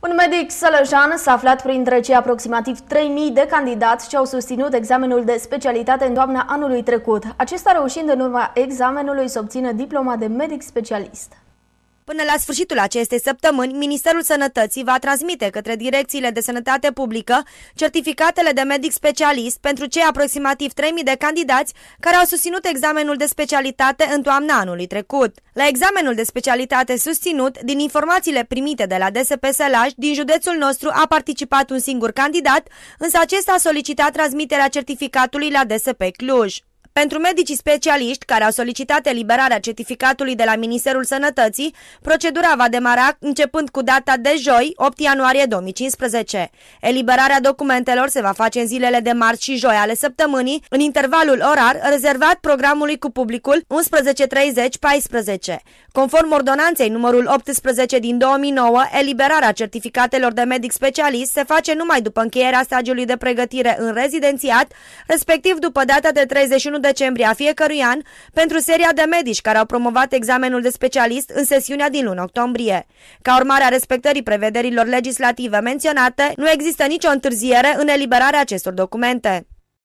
Un medic sălăjan s-a aflat printre cei aproximativ 3.000 de candidați ce au susținut examenul de specialitate în toamna anului trecut, acesta reușind în urma examenului să obțină diploma de medic specialist. Până la sfârșitul acestei săptămâni, Ministerul Sănătății va transmite către direcțiile de sănătate publică certificatele de medic specialist pentru cei aproximativ 3.000 de candidați care au susținut examenul de specialitate în toamna anului trecut. La examenul de specialitate susținut, din informațiile primite de la DSP Sălaj, din județul nostru a participat un singur candidat, însă acesta a solicitat transmiterea certificatului la DSP Cluj. Pentru medicii specialiști care au solicitat eliberarea certificatului de la Ministerul Sănătății, procedura va demara începând cu data de joi, 8 ianuarie 2015. Eliberarea documentelor se va face în zilele de marți și joi ale săptămânii, în intervalul orar rezervat programului cu publicul 11.30-14. Conform ordonanței numărul 18 din 2009, eliberarea certificatelor de medic specialist se face numai după încheierea stagiului de pregătire în rezidențiat, respectiv după data de 31 decembrie a fiecărui an, pentru seria de medici care au promovat examenul de specialist în sesiunea din luna octombrie. Ca urmare a respectării prevederilor legislative menționate, nu există nicio întârziere în eliberarea acestor documente.